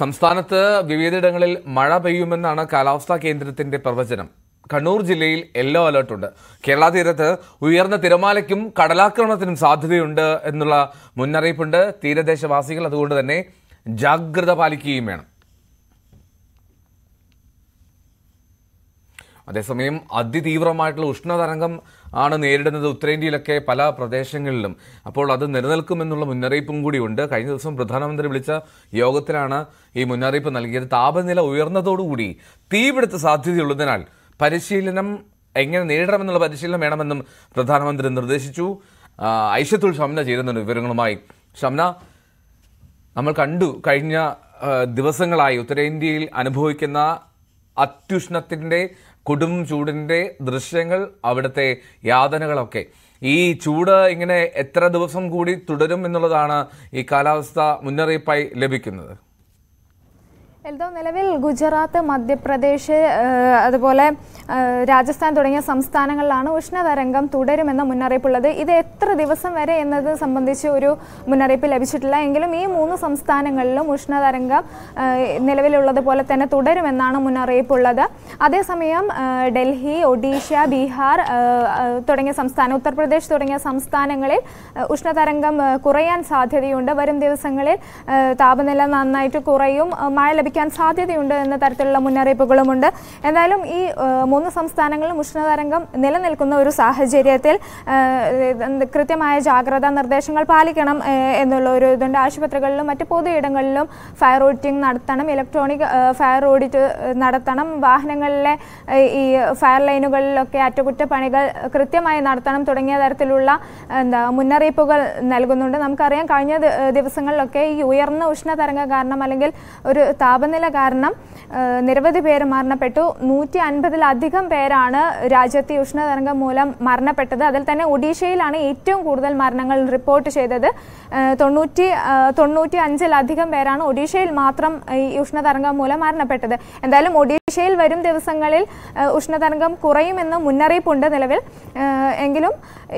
സംസ്ഥാനത്ത് വിവിധയിടങ്ങളിൽ മഴ പെയ്യുമെന്നാണ് കാലാവസ്ഥാ കേന്ദ്രത്തിന്റെ പ്രവചനം കണ്ണൂർ ജില്ലയിൽ യെല്ലോ ഉണ്ട് കേരള തീരത്ത് ഉയർന്ന തിരമാലയ്ക്കും കടലാക്രമണത്തിനും സാധ്യതയുണ്ട് എന്നുള്ള മുന്നറിയിപ്പുണ്ട് തീരദേശവാസികൾ അതുകൊണ്ട് തന്നെ ജാഗ്രത പാലിക്കുകയും വേണം അതേസമയം അതിതീവ്രമായിട്ടുള്ള ഉഷ്ണതരംഗം ആണ് നേരിടുന്നത് ഉത്തരേന്ത്യയിലൊക്കെ പല പ്രദേശങ്ങളിലും അപ്പോൾ അത് നിലനിൽക്കുമെന്നുള്ള മുന്നറിയിപ്പും കൂടിയുണ്ട് കഴിഞ്ഞ ദിവസം പ്രധാനമന്ത്രി വിളിച്ച യോഗത്തിലാണ് ഈ മുന്നറിയിപ്പ് നൽകിയത് താപനില ഉയർന്നതോടുകൂടി തീപിടുത്ത സാധ്യതയുള്ളതിനാൽ പരിശീലനം എങ്ങനെ നേരിടണമെന്നുള്ള പരിശീലനം വേണമെന്നും പ്രധാനമന്ത്രി നിർദ്ദേശിച്ചു ഐഷത്തുൽ ഷംന ചേരുന്നുണ്ട് വിവരങ്ങളുമായി ഷംന നമ്മൾ കണ്ടു കഴിഞ്ഞ ദിവസങ്ങളായി ഉത്തരേന്ത്യയിൽ അനുഭവിക്കുന്ന അത്യുഷ്ണത്തിൻ്റെ കൊടും ചൂടിൻ്റെ ദൃശ്യങ്ങൾ അവിടുത്തെ യാതനകളൊക്കെ ഈ ചൂട് ഇങ്ങനെ എത്ര ദിവസം കൂടി തുടരും എന്നുള്ളതാണ് ഈ കാലാവസ്ഥ മുന്നറിയിപ്പായി ലഭിക്കുന്നത് എൽദോ നിലവിൽ ഗുജറാത്ത് മധ്യപ്രദേശ് അതുപോലെ രാജസ്ഥാൻ തുടങ്ങിയ സംസ്ഥാനങ്ങളിലാണ് ഉഷ്ണതരംഗം തുടരുമെന്ന മുന്നറിയിപ്പുള്ളത് ഇത് എത്ര ദിവസം വരെ എന്നത് സംബന്ധിച്ച് ഒരു മുന്നറിയിപ്പ് ലഭിച്ചിട്ടില്ല എങ്കിലും ഈ മൂന്ന് സംസ്ഥാനങ്ങളിലും ഉഷ്ണതരംഗം നിലവിലുള്ളതുപോലെ തന്നെ തുടരുമെന്നാണ് മുന്നറിയിപ്പുള്ളത് അതേസമയം ഡൽഹി ഒഡീഷ ബീഹാർ തുടങ്ങിയ സംസ്ഥാനം ഉത്തർപ്രദേശ് തുടങ്ങിയ സംസ്ഥാനങ്ങളിൽ ഉഷ്ണതരംഗം കുറയാൻ സാധ്യതയുണ്ട് വരും ദിവസങ്ങളിൽ താപനില നന്നായിട്ട് കുറയും മഴ ലഭിക്കും ബാധിക്കാൻ സാധ്യതയുണ്ട് എന്ന തരത്തിലുള്ള മുന്നറിയിപ്പുകളുമുണ്ട് എന്തായാലും ഈ മൂന്ന് സംസ്ഥാനങ്ങളിലും ഉഷ്ണതരംഗം നിലനിൽക്കുന്ന ഒരു സാഹചര്യത്തിൽ കൃത്യമായ ജാഗ്രതാ നിർദ്ദേശങ്ങൾ പാലിക്കണം എന്നുള്ള ഒരു ഇതുണ്ട് ആശുപത്രികളിലും മറ്റ് പൊതുയിടങ്ങളിലും ഫയർ ഓഡിറ്റിംഗ് നടത്തണം ഇലക്ട്രോണിക് ഫയർ ഓഡിറ്റ് നടത്തണം വാഹനങ്ങളിലെ ഈ ഫയർ ലൈനുകളിലൊക്കെ അറ്റകുറ്റപ്പണികൾ കൃത്യമായി നടത്തണം തുടങ്ങിയ തരത്തിലുള്ള എന്താ മുന്നറിയിപ്പുകൾ നൽകുന്നുണ്ട് നമുക്കറിയാം കഴിഞ്ഞ ദിവസങ്ങളിലൊക്കെ ഈ ഉയർന്ന ഉഷ്ണതരംഗ കാരണം അല്ലെങ്കിൽ ഒരു താപ താപനില കാരണം നിരവധി പേര് മരണപ്പെട്ടു നൂറ്റി അൻപതിലധികം പേരാണ് രാജ്യത്തെ ഉഷ്ണതരംഗം മൂലം മരണപ്പെട്ടത് അതിൽ തന്നെ ഒഡീഷയിലാണ് ഏറ്റവും കൂടുതൽ മരണങ്ങൾ റിപ്പോർട്ട് ചെയ്തത് തൊണ്ണൂറ്റി തൊണ്ണൂറ്റി അഞ്ചിലധികം പേരാണ് ഒഡീഷയിൽ മാത്രം ഈ ഉഷ്ണതരംഗം മൂലം മരണപ്പെട്ടത് എന്തായാലും ഒഡീഷ ഒഡീഷയിൽ വരും ദിവസങ്ങളിൽ ഉഷ്ണതരംഗം കുറയുമെന്ന മുന്നറിയിപ്പുണ്ട് നിലവിൽ എങ്കിലും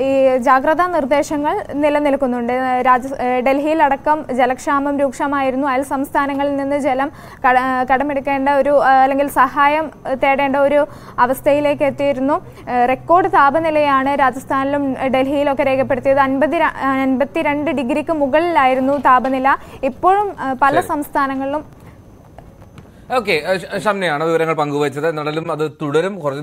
ഈ ജാഗ്രതാ നിർദ്ദേശങ്ങൾ നിലനിൽക്കുന്നുണ്ട് രാജ ഡൽഹിയിലടക്കം ജലക്ഷാമം രൂക്ഷമായിരുന്നു അയൽ സംസ്ഥാനങ്ങളിൽ നിന്ന് ജലം കടമെടുക്കേണ്ട ഒരു അല്ലെങ്കിൽ സഹായം തേടേണ്ട ഒരു അവസ്ഥയിലേക്ക് എത്തിയിരുന്നു റെക്കോർഡ് താപനിലയാണ് രാജസ്ഥാനിലും ഡൽഹിയിലൊക്കെ രേഖപ്പെടുത്തിയത് അൻപത്തി അൻപത്തിരണ്ട് ഡിഗ്രിക്ക് മുകളിലായിരുന്നു താപനില ഇപ്പോഴും പല സംസ്ഥാനങ്ങളിലും ഓക്കെ ഷംനയാണ് വിവരങ്ങൾ പങ്കുവച്ചത് എന്നാലും അത് തുടരും കുറച്ച്